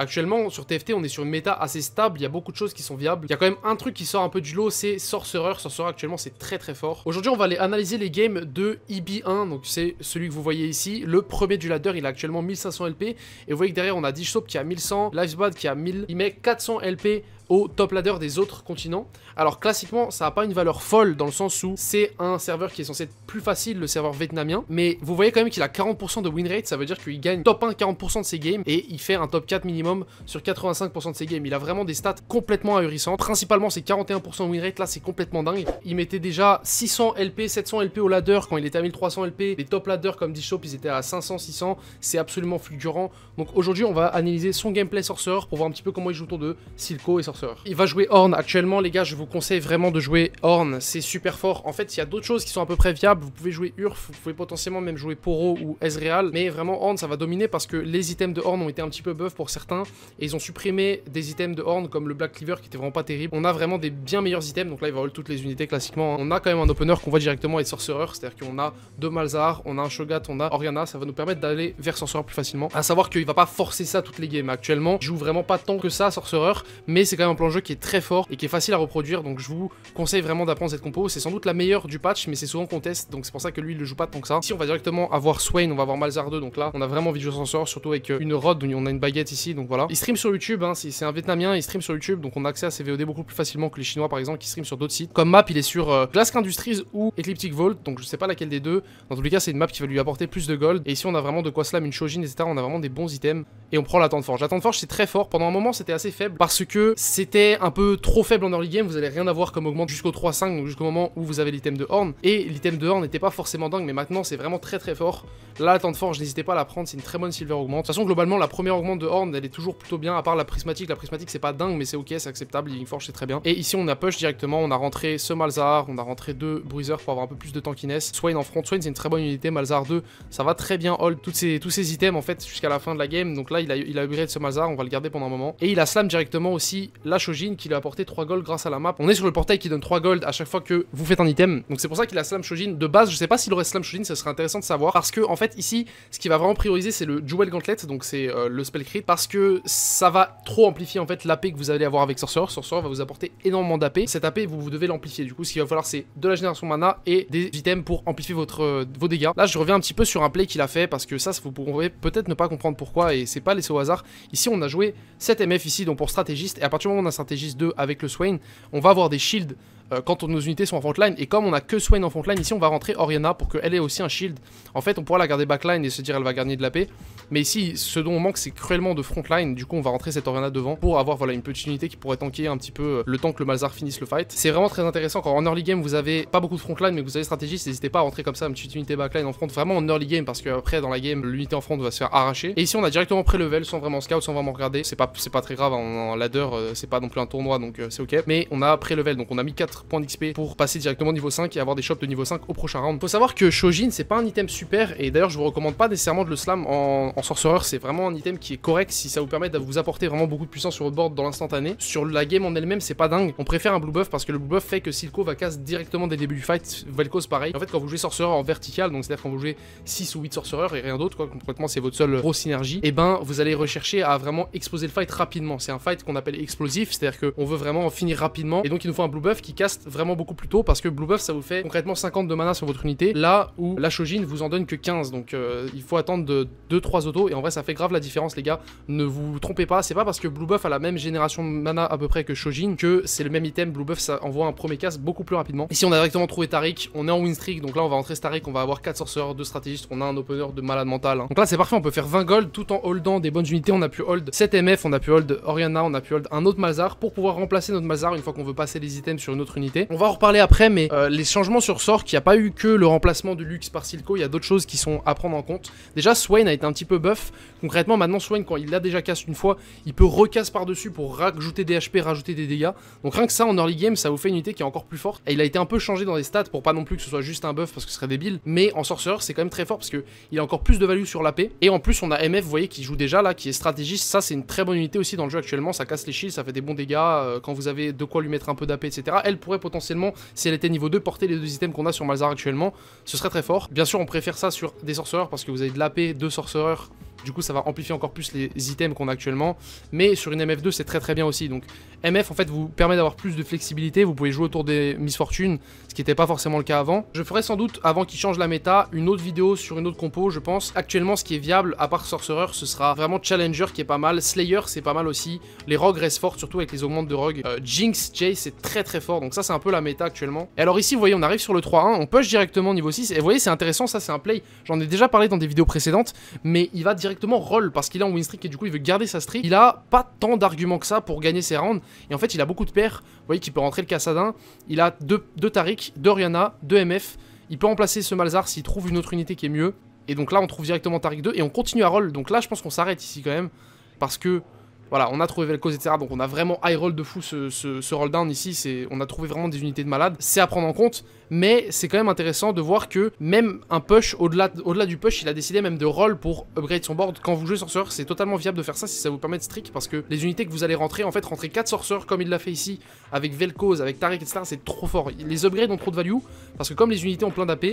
Actuellement, sur TFT, on est sur une méta assez stable, il y a beaucoup de choses qui sont viables. Il y a quand même un truc qui sort un peu du lot, c'est Sorcerer. Sorcerer, actuellement, c'est très très fort. Aujourd'hui, on va aller analyser les games de eb 1 donc c'est celui que vous voyez ici. Le premier du ladder, il a actuellement 1500 LP. Et vous voyez que derrière, on a Dishop qui a 1100, Livesbad qui a 1000. Il met 400 LP au top ladder des autres continents. Alors classiquement, ça n'a pas une valeur folle dans le sens où c'est un serveur qui est censé être plus facile, le serveur vietnamien, mais vous voyez quand même qu'il a 40% de win rate, ça veut dire qu'il gagne top 1 40% de ses games et il fait un top 4 minimum sur 85% de ses games. Il a vraiment des stats complètement ahurissantes. Principalement, ses 41% win rate là, c'est complètement dingue. Il mettait déjà 600 LP, 700 LP au ladder quand il était à 1300 LP. Les top ladders comme Shop ils étaient à 500, 600. C'est absolument fulgurant. Donc aujourd'hui, on va analyser son gameplay sorcerer pour voir un petit peu comment il joue autour de Silco et sorcerer il va jouer Horn. Actuellement, les gars, je vous conseille vraiment de jouer Horn. C'est super fort. En fait, il y a d'autres choses qui sont à peu près viables. Vous pouvez jouer Urf, vous pouvez potentiellement même jouer Poro ou Ezreal. Mais vraiment, Horn, ça va dominer parce que les items de Horn ont été un petit peu buff pour certains. Et ils ont supprimé des items de Horn comme le Black Cleaver qui était vraiment pas terrible. On a vraiment des bien meilleurs items. Donc là, il va rouler toutes les unités classiquement. Hein. On a quand même un opener qu'on voit directement et Sorcerer. C'est-à-dire qu'on a deux Malzahar, on a un Shogat, on a Oriana. Ça va nous permettre d'aller vers Sorcerer plus facilement. À savoir qu'il va pas forcer ça toutes les games. Actuellement, je joue vraiment pas tant que ça Sorcerer. Mais c'est quand même un plan jeu qui est très fort et qui est facile à reproduire, donc je vous conseille vraiment d'apprendre cette compo. C'est sans doute la meilleure du patch, mais c'est souvent qu'on teste, donc c'est pour ça que lui, il le joue pas tant que ça. Si on va directement avoir Swain, on va avoir Malzar 2, donc là, on a vraiment sans Sensor, surtout avec euh, une rod, on a une baguette ici, donc voilà. Il stream sur YouTube, hein, c'est un Vietnamien, il stream sur YouTube, donc on a accès à ses VOD beaucoup plus facilement que les Chinois, par exemple, qui stream sur d'autres sites. Comme map, il est sur euh, Industries ou Ecliptic Vault, donc je sais pas laquelle des deux. Dans tous les cas, c'est une map qui va lui apporter plus de gold, et ici, on a vraiment de quoi slam une Shojin, etc. On a vraiment des bons items, et on prend la Tente Forge. La Tente Forge, c'est très fort. Pendant un moment, c'était assez faible parce que c'était un peu trop faible en early game, vous allez rien avoir comme augmente jusqu'au 3-5, donc jusqu'au moment où vous avez l'item de Horn. Et l'item de Horn n'était pas forcément dingue, mais maintenant c'est vraiment très très fort. Là, la tente forge, n'hésitez pas à la prendre, c'est une très bonne silver augmente. De toute façon, globalement, la première augmente de Horn, elle est toujours plutôt bien, à part la prismatique. La prismatique, c'est pas dingue, mais c'est ok, c'est acceptable, Living Forge, c'est très bien. Et ici, on a push directement, on a rentré ce Malzahar, on a rentré deux Bruisers pour avoir un peu plus de tankiness. Swain en front, Swain, c'est une très bonne unité, Malzar 2, ça va très bien hold tous ces items en fait jusqu'à la fin de la game. Donc là, il a, il a upgrade ce Malzahar, on va le garder pendant un moment. Et il a slam directement aussi la Shojin qui lui a apporté 3 gold grâce à la map. On est sur le portail qui donne 3 gold à chaque fois que vous faites un item. Donc c'est pour ça qu'il a Slam Shojin. De base, je sais pas s'il aurait Slam Shojin, ce serait intéressant de savoir. Parce que en fait ici, ce qui va vraiment prioriser c'est le Jewel Gauntlet, donc c'est euh, le spell crit. Parce que ça va trop amplifier en fait l'AP que vous allez avoir avec Sorcerer. Sorcerer va vous apporter énormément d'AP. Cette AP, vous, devez l'amplifier. Du coup, ce qu'il va falloir c'est de la génération mana et des items pour amplifier votre, euh, vos dégâts. Là, je reviens un petit peu sur un play qu'il a fait parce que ça, vous pourrez peut-être ne pas comprendre pourquoi et c'est pas laissé au hasard. Ici, on a joué 7 MF ici, donc pour stratégiste. Et à partir on a saint 2 avec le Swain, on va avoir des shields euh, quand nos unités sont en frontline. Et comme on a que Swain en frontline, ici on va rentrer Oriana pour qu'elle ait aussi un shield. En fait, on pourra la garder backline et se dire elle va gagner de la paix. Mais ici, ce dont on manque, c'est cruellement de frontline. Du coup, on va rentrer cette Oriana devant pour avoir voilà une petite unité qui pourrait tanker un petit peu euh, le temps que le Malzar finisse le fight. C'est vraiment très intéressant quand en early game vous avez pas beaucoup de frontline, mais vous avez stratégie, n'hésitez pas à rentrer comme ça une petite unité backline en front, vraiment en early game parce que après dans la game, l'unité en front va se faire arracher. Et ici, on a directement pré-level sans vraiment scout, sans vraiment regarder. C'est pas, pas très grave, hein, en ladder, euh, c'est pas non plus un tournoi donc c'est ok. Mais on a pré-level, donc on a mis 4 point points d'XP pour passer directement niveau 5 et avoir des shops de niveau 5 au prochain round. Faut savoir que Shojin, c'est pas un item super, et d'ailleurs, je vous recommande pas nécessairement de le slam en, en sorcereur, c'est vraiment un item qui est correct si ça vous permet de vous apporter vraiment beaucoup de puissance sur votre board dans l'instantané. Sur la game en elle-même, c'est pas dingue. On préfère un blue buff parce que le blue buff fait que Silco va casse directement dès le début du fight. Vel'Koz pareil. En fait, quand vous jouez sorcereur en vertical, donc c'est-à-dire quand vous jouez 6 ou 8 sorcereurs et rien d'autre, quoi, concrètement, c'est votre seule grosse synergie, et eh ben vous allez rechercher à vraiment exploser le fight rapidement. C'est un fight qu'on appelle explosif, c'est-à-dire qu'on veut vraiment finir rapidement, et donc il nous faut un blue buff qui casse vraiment beaucoup plus tôt parce que Blue Buff ça vous fait concrètement 50 de mana sur votre unité là où la Shojin vous en donne que 15 donc euh, il faut attendre de 2-3 autos et en vrai ça fait grave la différence les gars ne vous trompez pas c'est pas parce que Blue Buff a la même génération de mana à peu près que Shojin que c'est le même item Blue Buff ça envoie un premier casse beaucoup plus rapidement ici on a directement trouvé tarik on est en win streak donc là on va entrer tarik on va avoir 4 sorceurs 2 stratégistes on a un opener de malade mental hein. donc là c'est parfait on peut faire 20 gold tout en holdant des bonnes unités on a pu hold 7 MF on a pu hold Orianna on a pu hold un autre Mazar pour pouvoir remplacer notre Mazar une fois qu'on veut passer les items sur une autre unité on va en reparler après, mais euh, les changements sur sort qu'il n'y a pas eu que le remplacement de Lux par Silco, il y a d'autres choses qui sont à prendre en compte. Déjà, Swain a été un petit peu buff. Concrètement, maintenant, Swain, quand il l'a déjà casse une fois, il peut recasse par-dessus pour rajouter des HP, rajouter des dégâts. Donc rien que ça, en early game, ça vous fait une unité qui est encore plus forte. Et il a été un peu changé dans les stats pour pas non plus que ce soit juste un buff parce que ce serait débile. Mais en sorcerer, c'est quand même très fort parce que il a encore plus de value sur la l'AP. Et en plus, on a MF, vous voyez, qui joue déjà là, qui est stratégiste. Ça, c'est une très bonne unité aussi dans le jeu actuellement. Ça casse les shields, ça fait des bons dégâts euh, quand vous avez de quoi lui mettre un peu d'AP, etc. Elle, potentiellement, si elle était niveau 2, porter les deux items qu'on a sur Malzar actuellement. Ce serait très fort. Bien sûr, on préfère ça sur des sorcereurs parce que vous avez de l'AP, deux sorcereurs du coup, ça va amplifier encore plus les items qu'on a actuellement. Mais sur une MF2, c'est très très bien aussi. Donc MF, en fait, vous permet d'avoir plus de flexibilité. Vous pouvez jouer autour des misfortunes, ce qui n'était pas forcément le cas avant. Je ferai sans doute, avant qu'il change la méta, une autre vidéo sur une autre compo, je pense. Actuellement, ce qui est viable, à part Sorcerer, ce sera vraiment Challenger qui est pas mal. Slayer, c'est pas mal aussi. Les Rogues restent forts, surtout avec les augmentes de rogues, euh, Jinx, Jay, c'est très très fort. Donc ça, c'est un peu la méta actuellement. Et alors ici, vous voyez, on arrive sur le 3-1. On push directement niveau 6. Et vous voyez, c'est intéressant, ça, c'est un play. J'en ai déjà parlé dans des vidéos précédentes, mais il va directement directement roll parce qu'il a un win streak et du coup il veut garder sa streak. Il a pas tant d'arguments que ça pour gagner ses rounds. Et en fait, il a beaucoup de paires. Vous voyez qu'il peut rentrer le Kassadin. Il a deux, deux Tariq, deux Rihanna, deux MF. Il peut remplacer ce Malzar s'il trouve une autre unité qui est mieux. Et donc là, on trouve directement Tariq 2 et on continue à roll. Donc là, je pense qu'on s'arrête ici quand même parce que voilà, on a trouvé Vel'Koz, etc. Donc on a vraiment high roll de fou ce, ce, roll down ici. C'est, on a trouvé vraiment des unités de malade. C'est à prendre en compte, mais c'est quand même intéressant de voir que même un push, au-delà, au-delà du push, il a décidé même de roll pour upgrade son board. Quand vous jouez sorceur, c'est totalement viable de faire ça si ça vous permet de streak, parce que les unités que vous allez rentrer, en fait, rentrer 4 sorceurs comme il l'a fait ici, avec Vel'Koz, avec Tarek, etc., c'est trop fort. Les upgrades ont trop de value, parce que comme les unités ont plein d'AP,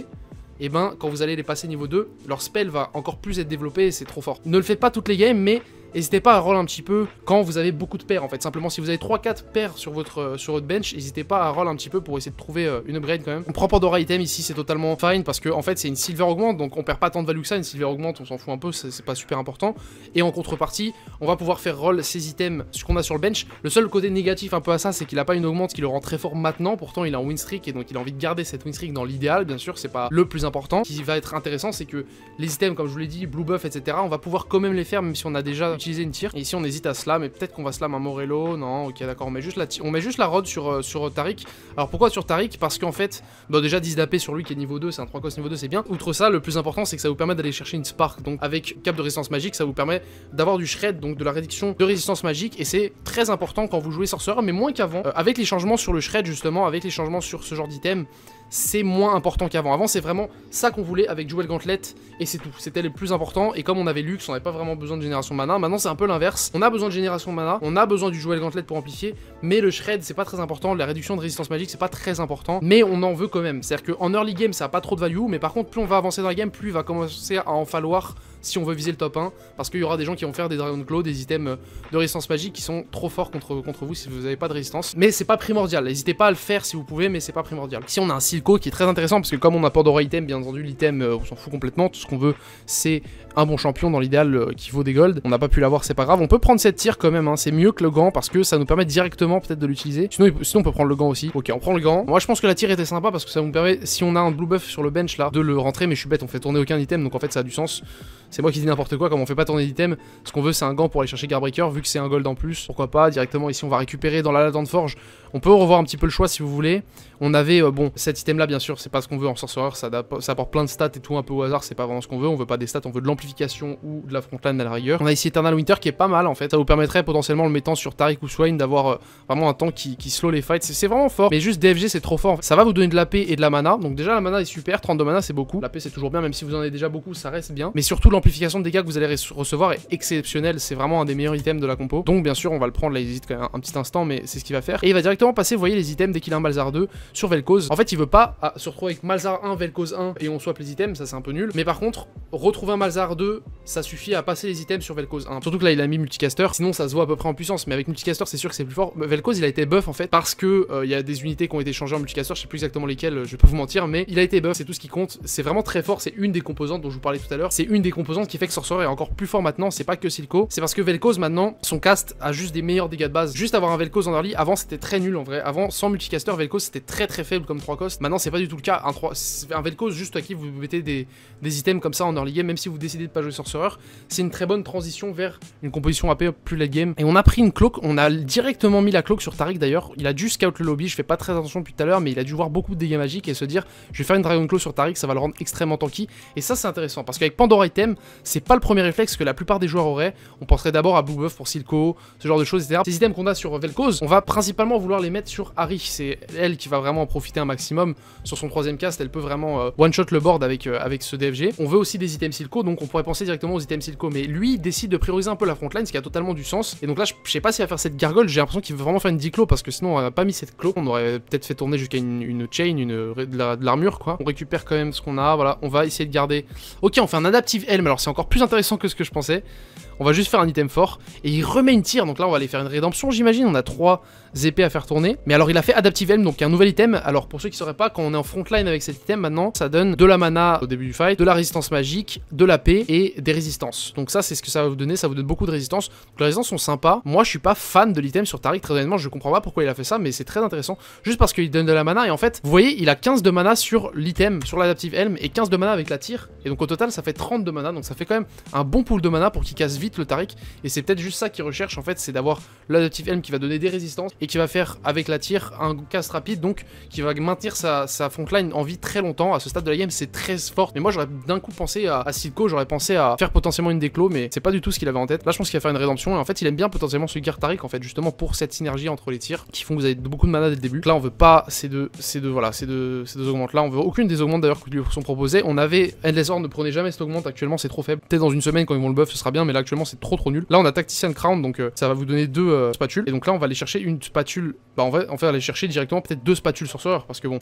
et eh ben quand vous allez les passer niveau 2, leur spell va encore plus être développé c'est trop fort. Ne le fait pas toutes les games, mais N'hésitez pas à roll un petit peu quand vous avez beaucoup de paires en fait. Simplement si vous avez 3-4 paires euh, sur votre, bench, n'hésitez pas à roll un petit peu pour essayer de trouver euh, une upgrade quand même. On prend Pandora item ici, c'est totalement fine parce que en fait c'est une silver augmente, donc on perd pas tant de value que ça, une silver augmente, on s'en fout un peu, c'est pas super important. Et en contrepartie, on va pouvoir faire roll ces items, ce qu'on a sur le bench. Le seul côté négatif un peu à ça, c'est qu'il a pas une augmente qui le rend très fort maintenant, pourtant il a un win streak et donc il a envie de garder cette win streak dans l'idéal, bien sûr, c'est pas le plus important. Ce qui va être intéressant, c'est que les items, comme je vous l'ai dit, blue buff, etc., on va pouvoir quand même les faire même si on a déjà utiliser une tire. Et ici, on hésite à slam, et peut-être qu'on va slam un Morello. Non, ok, d'accord, on met juste la, on met juste la rod sur, euh, sur euh, Tariq. Alors pourquoi sur Tariq Parce qu'en fait, déjà 10 d'AP sur lui qui est niveau 2, c'est un 3 cos niveau 2, c'est bien. Outre ça, le plus important, c'est que ça vous permet d'aller chercher une spark. Donc avec cap de résistance magique, ça vous permet d'avoir du shred, donc de la réduction de résistance magique. Et c'est très important quand vous jouez sorcerer, mais moins qu'avant. Euh, avec les changements sur le shred, justement, avec les changements sur ce genre d'item, c'est moins important qu'avant. Avant, c'est vraiment ça qu'on voulait avec Jewel Gauntlet, et c'est tout. C'était le plus important, et comme on avait Lux, on n'avait pas vraiment besoin de génération mana. Maintenant, c'est un peu l'inverse. On a besoin de génération mana, on a besoin du Jewel Gauntlet pour amplifier, mais le Shred, c'est pas très important, la réduction de résistance magique, c'est pas très important, mais on en veut quand même. C'est-à-dire qu'en early game, ça a pas trop de value, mais par contre, plus on va avancer dans la game, plus il va commencer à en falloir si on veut viser le top 1, parce qu'il y aura des gens qui vont faire des Dragon Claw, des items de résistance magique qui sont trop forts contre, contre vous si vous n'avez pas de résistance. Mais c'est pas primordial, n'hésitez pas à le faire si vous pouvez, mais c'est pas primordial. Si on a un qui est très intéressant parce que comme on n'a pas item, bien entendu, l'item euh, on s'en fout complètement. Tout ce qu'on veut, c'est un bon champion dans l'idéal euh, qui vaut des golds. On n'a pas pu l'avoir, c'est pas grave. On peut prendre cette tire quand même, hein. c'est mieux que le gant parce que ça nous permet directement peut-être de l'utiliser. Sinon, sinon, on peut prendre le gant aussi. Ok, on prend le gant. Moi, je pense que la tire était sympa parce que ça nous permet, si on a un blue buff sur le bench là, de le rentrer. Mais je suis bête, on fait tourner aucun item donc en fait, ça a du sens. C'est moi qui dis n'importe quoi, comme on fait pas tourner d'item, ce qu'on veut c'est un gant pour aller chercher Garbreaker, vu que c'est un gold en plus, pourquoi pas, directement ici on va récupérer dans la latente forge, on peut revoir un petit peu le choix si vous voulez, on avait, euh, bon, cette là bien sûr c'est pas ce qu'on veut en sorcerer, ça, apporte plein de stats et tout un peu au hasard, c'est pas vraiment ce qu'on veut, on veut pas des stats, on veut de l'amplification ou de la frontline à la rigueur. On a ici Eternal Winter qui est pas mal en fait, ça vous permettrait potentiellement le mettant sur tarik ou Swain d'avoir euh, vraiment un temps qui, slow les fights, c'est vraiment fort, mais juste DFG c'est trop fort, ça va vous donner de la paix et de la mana, donc déjà la mana est super, 32 mana c'est beaucoup, la paix c'est toujours bien, même si vous en avez déjà beaucoup ça reste bien, mais surtout l'amplification de dégâts que vous allez recevoir est exceptionnelle, c'est vraiment un des meilleurs items de la compo, donc bien sûr on va le prendre là hésite quand un, petit instant mais c'est ce qu'il va faire, et il va directement passer voyez les items dès qu'il a un 2 sur Vel'Koz, en fait il veut à se retrouver avec Malzar 1, Vel'Koz 1 et on swap les items, ça c'est un peu nul. Mais par contre, retrouver un Malzar 2, ça suffit à passer les items sur Vel'Koz 1. Surtout que là il a mis multicaster, sinon ça se voit à peu près en puissance, mais avec multicaster c'est sûr que c'est plus fort. Vel'Koz il a été buff en fait parce que euh, il y a des unités qui ont été changées en multicaster, je sais plus exactement lesquelles, je peux vous mentir, mais il a été buff, c'est tout ce qui compte. C'est vraiment très fort, c'est une des composantes dont je vous parlais tout à l'heure, c'est une des composantes qui fait que Sorcerer est encore plus fort maintenant, c'est pas que Silco, c'est parce que Vel'Koz maintenant, son cast a juste des meilleurs dégâts de base. Juste avoir un Vel'Koz en early, avant c'était très nul en vrai. Avant sans multicaster, Vel'Koz c'était très très faible comme 3 cost non c'est pas du tout le cas. Un, 3, juste à qui vous mettez des, items comme ça en early game, même si vous décidez de pas jouer Sorcerer, c'est une très bonne transition vers une composition AP plus late game. Et on a pris une cloque, on a directement mis la cloque sur Tarik d'ailleurs. Il a dû scout le lobby, je fais pas très attention depuis tout à l'heure, mais il a dû voir beaucoup de dégâts magiques et se dire je vais faire une Dragon Claw sur Tarik, ça va le rendre extrêmement tanky. Et ça, c'est intéressant parce qu'avec Pandora Item, c'est pas le premier réflexe que la plupart des joueurs auraient. On penserait d'abord à Blue Buff pour Silco, ce genre de choses, etc. Ces items qu'on a sur Vel'Koz, on va principalement vouloir les mettre sur Harry. C'est elle qui va vraiment en profiter un maximum sur son troisième cast, elle peut vraiment euh, one-shot le board avec, euh, avec ce DFG. On veut aussi des items Silco, donc on pourrait penser directement aux items Silco, mais lui décide de prioriser un peu la frontline, ce qui a totalement du sens. Et donc là, je, sais pas s'il va faire cette gargole, j'ai l'impression qu'il veut vraiment faire une diclo parce que sinon on n'a pas mis cette clo, on aurait peut-être fait tourner jusqu'à une, une, chain, une, de l'armure quoi. On récupère quand même ce qu'on a, voilà, on va essayer de garder. Ok, on fait un adaptive helm, alors c'est encore plus intéressant que ce que je pensais. On va juste faire un item fort. Et il remet une tire. Donc là, on va aller faire une rédemption, j'imagine. On a trois épées à faire tourner. Mais alors, il a fait Adaptive Helm, donc un nouvel item. Alors, pour ceux qui ne sauraient pas, quand on est en frontline avec cet item, maintenant, ça donne de la mana au début du fight, de la résistance magique, de la paix et des résistances. Donc ça, c'est ce que ça va vous donner. Ça vous donne beaucoup de résistance. Donc les résistances sont sympas. Moi, je suis pas fan de l'item sur Tariq. Très honnêtement, je comprends pas pourquoi il a fait ça, mais c'est très intéressant. Juste parce qu'il donne de la mana. Et en fait, vous voyez, il a 15 de mana sur l'item, sur l'Adaptive Helm, et 15 de mana avec la tire. Et donc, au total, ça fait 30 de mana. Donc, ça fait quand même un bon pool de mana pour qu'il casse vite le Tarik Et c'est peut-être juste ça qu'il recherche en fait, c'est d'avoir l'adaptive helm qui va donner des résistances et qui va faire avec la tire un cast rapide, donc qui va maintenir sa, sa frontline en vie très longtemps. À ce stade de la game, c'est très fort. Mais moi j'aurais d'un coup pensé à, Silco, j'aurais pensé à faire potentiellement une déclo, mais c'est pas du tout ce qu'il avait en tête. Là je pense qu'il va faire une rédemption et en fait il aime bien potentiellement ce Gear en fait justement pour cette synergie entre les tirs qui font que vous avez beaucoup de mana dès le début. Là on veut pas ces deux, ces deux voilà, ces deux, ces deux augmentes là, on veut aucune des augmentes d'ailleurs qui lui sont proposées. On avait Endless Horn ne prenait jamais cette augmente actuellement, c'est trop faible. Peut-être dans une semaine quand ils vont le buff, ce sera bien, mais là actuellement c'est trop trop nul. Là on a Tactician Crown donc euh, ça va vous donner deux euh, spatules et donc là on va aller chercher une spatule, bah on va en faire aller chercher directement peut-être deux spatules sorcereurs parce que bon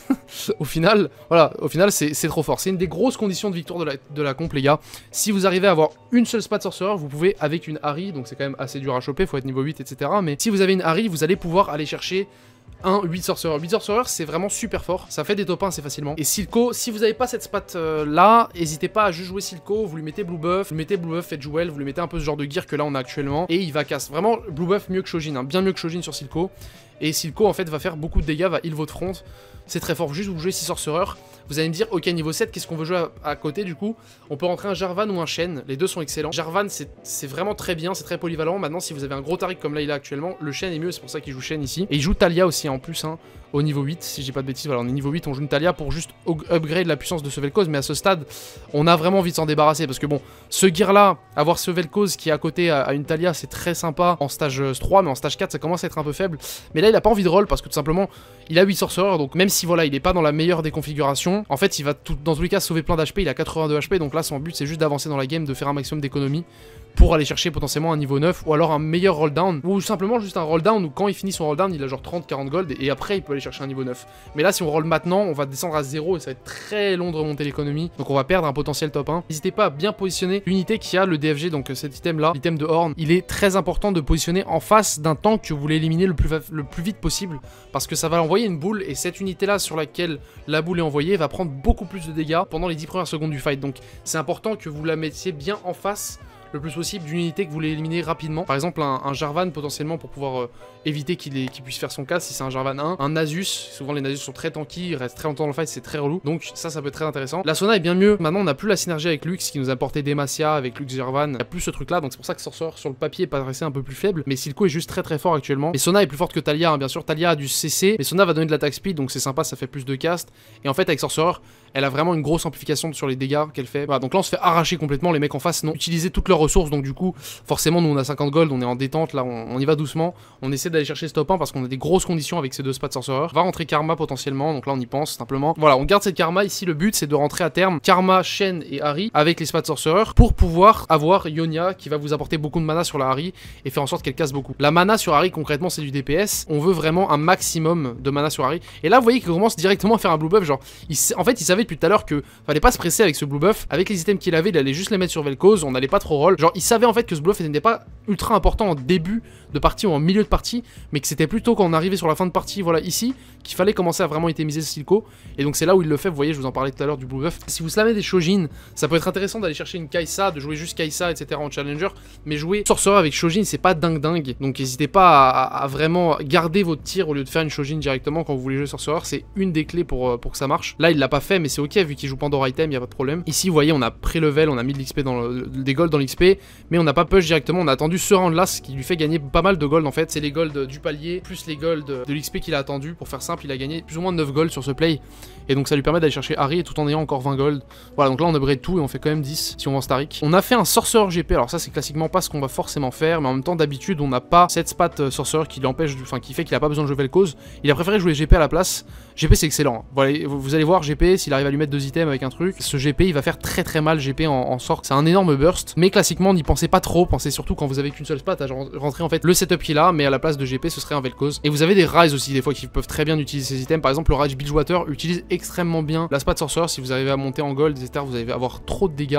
au final voilà au final c'est trop fort. C'est une des grosses conditions de victoire de la, de la comp les gars. Si vous arrivez à avoir une seule spat sorcereur vous pouvez avec une Harry donc c'est quand même assez dur à choper faut être niveau 8 etc mais si vous avez une Harry vous allez pouvoir aller chercher 1, 8 Sorcerer, 8 Sorcerer c'est vraiment super fort. Ça fait des top 1 assez facilement. Et Silco, si vous n'avez pas cette spat euh, là, n'hésitez pas à juste jouer Silco. Vous lui mettez Blue Buff, vous lui mettez Blue Buff, faites Jewel, vous lui mettez un peu ce genre de gear que là on a actuellement. Et il va casse. Vraiment, Blue Buff mieux que Shojin, hein. bien mieux que Shojin sur Silco. Et Silco en fait va faire beaucoup de dégâts, va heal votre front. C'est très fort. Juste vous jouez 6 vous allez me dire, ok, niveau 7, qu'est-ce qu'on veut jouer à, côté du coup On peut rentrer un Jarvan ou un Shen, les deux sont excellents. Jarvan, c'est vraiment très bien, c'est très polyvalent. Maintenant, si vous avez un gros Taric comme là il a actuellement, le Shen est mieux, c'est pour ça qu'il joue Shen ici. Et il joue Talia aussi en plus, hein, au niveau 8, si j'ai pas de bêtises. Voilà, on est niveau 8, on joue une Talia pour juste upgrade la puissance de ce mais à ce stade, on a vraiment envie de s'en débarrasser parce que bon, ce gear là, avoir ce qui est à côté à, une Talia, c'est très sympa en stage 3, euh, mais en stage 4, ça commence à être un peu faible. Mais là, il a pas envie de roll parce que tout simplement, il a 8 sorcereurs, donc même si voilà, il est pas dans la meilleure des configurations, en fait, il va tout, dans tous les cas sauver plein d'HP. Il a 82 HP, donc là, son but, c'est juste d'avancer dans la game, de faire un maximum d'économies pour aller chercher potentiellement un niveau 9 ou alors un meilleur roll down ou simplement juste un roll down où quand il finit son roll down il a genre 30-40 gold et après il peut aller chercher un niveau 9. Mais là si on roll maintenant on va descendre à 0 et ça va être très long de remonter l'économie donc on va perdre un potentiel top 1. N'hésitez pas à bien positionner l'unité qui a le DFG donc euh, cet item là, l'item de Horn. Il est très important de positionner en face d'un tank que vous voulez éliminer le plus, vite possible parce que ça va envoyer une boule et cette unité là sur laquelle la boule est envoyée va prendre beaucoup plus de dégâts pendant les 10 premières secondes du fight donc c'est important que vous la mettiez bien en face le plus possible d'une unité que vous voulez éliminer rapidement. Par exemple, un, Jarvan potentiellement pour pouvoir euh, éviter qu'il puisse faire son casse si c'est un Jarvan 1. Un Nasus, souvent les Nasus sont très tanky, ils restent très longtemps dans le fight, c'est très relou. Donc ça, ça peut être très intéressant. La Sona est bien mieux. Maintenant, on n'a plus la synergie avec Lux qui nous a apporté Demacia, avec Lux Jarvan. Il n'y a plus ce truc-là, donc c'est pour ça que Sorcerer sur le papier pas resté un peu plus faible. Mais Silco est juste très très fort actuellement. Et Sona est plus forte que Talia, hein, bien sûr. Talia a du CC, mais Sona va donner de l'attaque speed, donc c'est sympa, ça fait plus de cast. Et en fait, avec Sorcerer, elle a vraiment une grosse amplification sur les dégâts qu'elle fait. donc là on se fait arracher complètement, les mecs en face n'ont utilisé toutes leurs ressources, donc du coup forcément nous on a 50 gold, on est en détente, là on, y va doucement, on essaie d'aller chercher ce 1 parce qu'on a des grosses conditions avec ces deux spots sorcereurs. Va rentrer karma potentiellement, donc là on y pense simplement. Voilà, on garde cette karma, ici le but c'est de rentrer à terme karma, Shen et Harry avec les spots sorcereurs pour pouvoir avoir Yonia qui va vous apporter beaucoup de mana sur la Harry et faire en sorte qu'elle casse beaucoup. La mana sur Harry concrètement c'est du DPS, on veut vraiment un maximum de mana sur Harry. Et là vous voyez qu'il commence directement à faire un blue buff, genre en fait il savait depuis tout à l'heure que fallait pas se presser avec ce blue buff. Avec les items qu'il avait, il allait juste les mettre sur Vel'Koz, on n'allait pas trop roll. Genre, il savait en fait que ce blue buff n'était pas ultra important en début de partie ou en milieu de partie, mais que c'était plutôt quand on arrivait sur la fin de partie, voilà, ici, qu'il fallait commencer à vraiment itemiser ce Silco. Et donc, c'est là où il le fait, vous voyez, je vous en parlais tout à l'heure du blue buff. Si vous slamez des Shojin, ça peut être intéressant d'aller chercher une Kaisa, de jouer juste Kaisa, etc. en challenger, mais jouer Sorcerer avec Shojin, c'est pas dingue dingue. Donc, n'hésitez pas à, vraiment garder votre tir au lieu de faire une Shojin directement quand vous voulez jouer Sorcerer, c'est une des clés pour, euh, pour que ça marche. Là, il l'a pas fait, mais c'est ok, vu qu'il joue Pandora Item, il a pas de problème. Ici, vous voyez, on a pré-level, on a mis de l'XP dans le, des golds dans l'XP, mais on n'a pas push directement, on a attendu ce round là, ce qui lui fait gagner pas mal de gold en fait. C'est les gold du palier, plus les gold de l'XP qu'il a attendu. Pour faire simple, il a gagné plus ou moins 9 gold sur ce play. Et donc ça lui permet d'aller chercher Harry tout en ayant encore 20 gold. Voilà, donc là on upgrade tout et on fait quand même 10 si on vend Starik. On a fait un sorcerer GP, alors ça c'est classiquement pas ce qu'on va forcément faire, mais en même temps d'habitude on n'a pas cette spat euh, sorcerer qui l'empêche, enfin qui fait qu'il a pas besoin de jouer cause. Il a préféré jouer GP à la place GP c'est excellent. vous allez voir GP, s'il arrive à lui mettre deux items avec un truc, ce GP il va faire très très mal GP en, sort, C'est un énorme burst. Mais classiquement, n'y pensez pas trop. Pensez surtout quand vous avez qu'une seule spat. à rentrer en fait le setup qu'il a, mais à la place de GP ce serait un Vel'Koz. Et vous avez des Rise aussi des fois qui peuvent très bien utiliser ces items. Par exemple, le Rage Bilgewater utilise extrêmement bien la spat sorcerer. Si vous arrivez à monter en gold, etc., vous allez avoir trop de dégâts.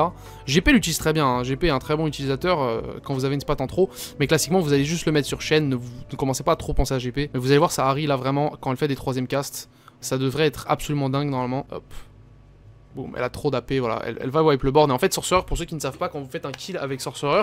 GP l'utilise très bien. Hein. GP est un très bon utilisateur euh, quand vous avez une spot en trop. Mais classiquement, vous allez juste le mettre sur chaîne. Ne, commencez pas à trop penser à GP. Mais vous allez voir, ça arrive là vraiment quand elle fait des troisième casts. Ça devrait être absolument dingue normalement. Hop. Boum, elle a trop d'AP, voilà. Elle, va wipe le board. Et en fait, Sorcerer, pour ceux qui ne savent pas, quand vous faites un kill avec Sorcerer,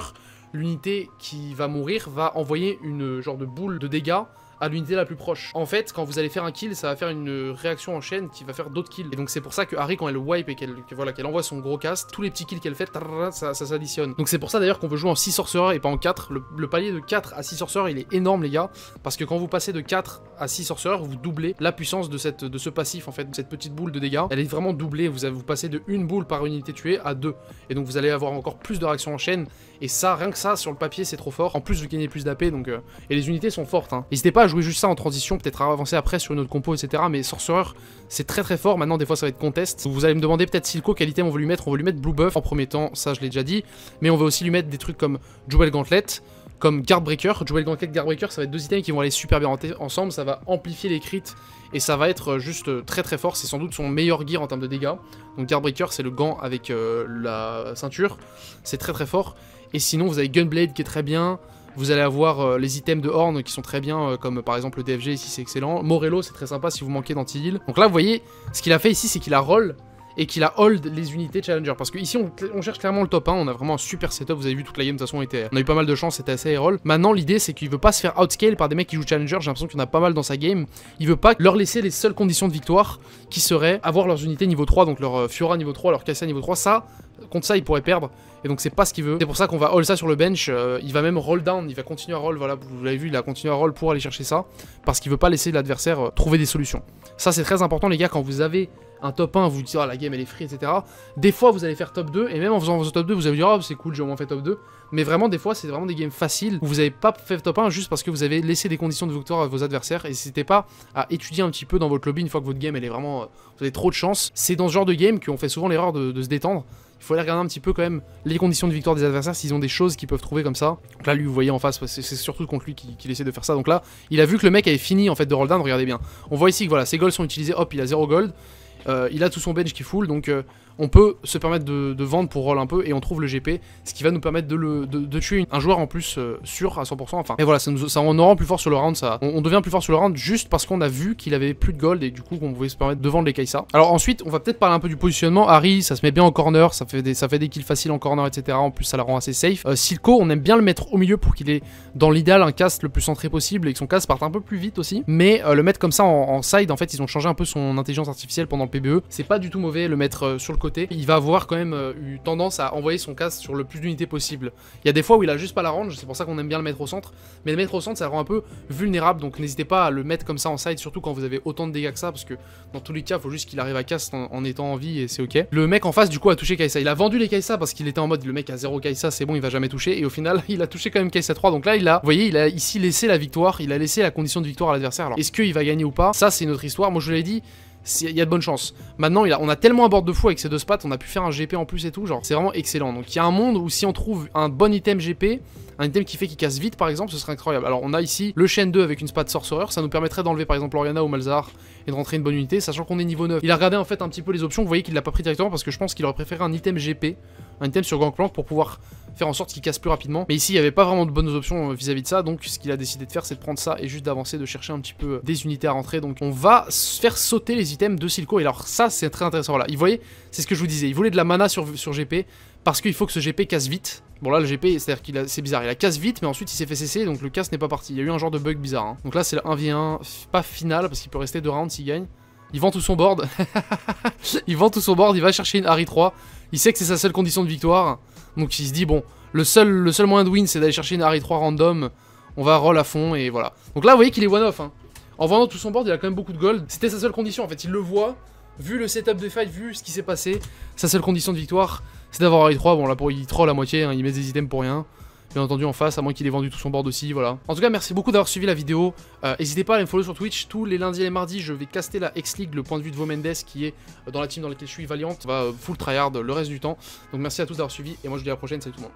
l'unité qui va mourir va envoyer une euh, genre de boule de dégâts à l'unité la plus proche. En fait, quand vous allez faire un kill, ça va faire une réaction en chaîne qui va faire d'autres kills. Et donc c'est pour ça que Harry, quand elle wipe et qu'elle voilà, qu'elle envoie son gros cast, tous les petits kills qu'elle fait, ça, s'additionne. Donc c'est pour ça d'ailleurs qu'on veut jouer en 6 sorcereurs et pas en 4. Le, palier de 4 à 6 sorcereurs, il est énorme les gars, parce que quand vous passez de 4 à 6 sorcereurs, vous doublez la puissance de, cette, de ce passif en fait, de cette petite boule de dégâts. Elle est vraiment doublée, vous, vous passez de une boule par unité tuée à 2. Et donc vous allez avoir encore plus de réactions en chaîne, et ça, rien que ça, sur le papier, c'est trop fort. En plus, vous gagnez plus d'AP, donc... Euh, et les unités sont fortes, hein. pas à jouer jouer juste ça en transition, peut-être avancer après sur une autre compo, etc. Mais Sorcerer, c'est très très fort. Maintenant, des fois, ça va être contest. Vous allez me demander peut-être Silco, quel item on veut lui mettre. On va lui mettre Blue Buff en premier temps, ça je l'ai déjà dit. Mais on va aussi lui mettre des trucs comme Jewel Gauntlet, comme Guard Breaker. Jewel Gauntlet, Guard Breaker, ça va être deux items qui vont aller super bien ensemble. Ça va amplifier les crits et ça va être euh, juste euh, très très fort. C'est sans doute son meilleur gear en termes de dégâts. Donc Guard Breaker, c'est le gant avec euh, la ceinture. C'est très très fort. Et sinon, vous avez Gunblade qui est très bien. Vous allez avoir euh, les items de Horn qui sont très bien, euh, comme par exemple le DFG ici c'est excellent. Morello c'est très sympa si vous manquez d'anti-heal. Donc là vous voyez, ce qu'il a fait ici c'est qu'il a roll et qu'il a hold les unités challenger. Parce que ici, on, cherche clairement le top 1. On a vraiment un super setup. Vous avez vu, toute la game, de toute façon, on a eu pas mal de chance. C'était assez roll. Maintenant, l'idée, c'est qu'il veut pas se faire outscale par des mecs qui jouent challenger. J'ai l'impression qu'il y en a pas mal dans sa game. Il veut pas leur laisser les seules conditions de victoire qui seraient avoir leurs unités niveau 3, donc leur euh, Fiora niveau 3, leur Cassia niveau 3. Ça, contre ça, il pourrait perdre. Et donc, c'est pas ce qu'il veut. C'est pour ça qu'on va hold ça sur le bench. Euh, il va même roll down. Il va continuer à roll. Voilà, vous l'avez vu, il a continué à roll pour aller chercher ça. Parce qu'il veut pas laisser l'adversaire euh, trouver des solutions. Ça, c'est très important, les gars, quand vous avez un top 1, vous dites, oh, la game elle est free, etc. Des fois vous allez faire top 2, et même en faisant top 2, vous allez dire, oh, c'est cool, j'ai au moins fait top 2. Mais vraiment, des fois, c'est vraiment des games faciles où vous n'avez pas fait top 1 juste parce que vous avez laissé des conditions de victoire à vos adversaires et c'était pas à étudier un petit peu dans votre lobby une fois que votre game elle est vraiment. Euh, vous avez trop de chance. C'est dans ce genre de game qu'on fait souvent l'erreur de, se détendre il faut aller regarder un petit peu quand même les conditions de victoire des adversaires, s'ils ont des choses qu'ils peuvent trouver comme ça. Donc là, lui, vous voyez en face, c'est surtout contre lui qu'il essaie de faire ça. Donc là, il a vu que le mec avait fini en fait de roll regardez bien. On voit ici que voilà, ses golds sont utilisés, hop, il a 0 gold. Euh, il a tout son bench qui est full, donc euh, on peut se permettre de, vendre pour roll un peu et on trouve le GP, ce qui va nous permettre de, tuer un joueur en plus euh, sûr à 100%. Enfin, et voilà, ça, nous, on en rend plus fort sur le round, ça. On, devient plus fort sur le round juste parce qu'on a vu qu'il avait plus de gold et du coup qu'on pouvait se permettre de vendre les Kaisa. Alors ensuite, on va peut-être parler un peu du positionnement. Harry, ça se met bien en corner, ça fait des, ça fait des kills faciles en corner, etc. En plus, ça la rend assez safe. Euh, Silco, on aime bien le mettre au milieu pour qu'il ait dans l'idéal un cast le plus centré possible et que son cast parte un peu plus vite aussi. Mais euh, le mettre comme ça en, side, en fait, ils ont changé un peu son intelligence artificielle pendant le PBE. C'est pas du tout mauvais le mettre sur le il va avoir quand même euh, eu tendance à envoyer son casque sur le plus d'unités possible. Il y a des fois où il a juste pas la range, c'est pour ça qu'on aime bien le mettre au centre, mais le mettre au centre ça rend un peu vulnérable, donc n'hésitez pas à le mettre comme ça en side, surtout quand vous avez autant de dégâts que ça, parce que dans tous les cas, faut juste qu'il arrive à cast en, étant en vie et c'est ok. Le mec en face du coup a touché Kaisa, il a vendu les Kaisa parce qu'il était en mode le mec a 0 Kaisa, c'est bon, il va jamais toucher, et au final il a touché quand même Kaisa 3, donc là il a, vous voyez, il a ici laissé la victoire, il a laissé la condition de victoire à l'adversaire. Alors est-ce qu'il va gagner ou pas Ça c'est une autre histoire, moi je l'ai dit, il y a de bonnes chances. Maintenant, on a tellement à bord de fou avec ces deux spats, on a pu faire un GP en plus et tout, genre c'est vraiment excellent. Donc il y a un monde où si on trouve un bon item GP, un item qui fait qu'il casse vite par exemple, ce serait incroyable. Alors on a ici le chaîne 2 avec une spat sorcerer, ça nous permettrait d'enlever par exemple Oriana ou Malzar et de rentrer une bonne unité, sachant qu'on est niveau 9. Il a regardé en fait un petit peu les options, vous voyez qu'il l'a pas pris directement parce que je pense qu'il aurait préféré un item GP un item sur Gangplank pour pouvoir faire en sorte qu'il casse plus rapidement. Mais ici, il n'y avait pas vraiment de bonnes options euh, vis-à-vis de ça, donc ce qu'il a décidé de faire, c'est de prendre ça et juste d'avancer, de chercher un petit peu euh, des unités à rentrer. Donc on va faire sauter les items de Silco, et alors ça, c'est très intéressant. Voilà, vous voyez, c'est ce que je vous disais, il voulait de la mana sur, GP, parce qu'il faut que ce GP casse vite. Bon là le GP c'est à dire qu'il a... c'est bizarre, il a casse vite mais ensuite il s'est fait cesser donc le casse n'est pas parti. Il y a eu un genre de bug bizarre. Hein. Donc là c'est le 1v1 pas final parce qu'il peut rester deux rounds s'il gagne. Il vend tout son board. il vend tout son board, il va chercher une Harry 3. Il sait que c'est sa seule condition de victoire. Donc il se dit, bon, le seul, le seul moyen de win, c'est d'aller chercher une Harry 3 random. On va roll à fond et voilà. Donc là, vous voyez qu'il est one-off. Hein. En vendant tout son board, il a quand même beaucoup de gold. C'était sa seule condition, en fait. Il le voit, vu le setup de fight, vu ce qui s'est passé. Sa seule condition de victoire, c'est d'avoir Harry 3. Bon, là, pour, il troll à moitié. Hein. Il met des items pour rien bien entendu en face, à moins qu'il ait vendu tout son board aussi, voilà. En tout cas, merci beaucoup d'avoir suivi la vidéo. Euh, n'hésitez pas à aller me follow sur Twitch. Tous les lundis et les mardis, je vais caster la X-League, le point de vue de Mendes qui est euh, dans la team dans laquelle je suis, Valiant, va euh, full tryhard le reste du temps. Donc merci à tous d'avoir suivi, et moi je vous dis à la prochaine, salut tout le monde.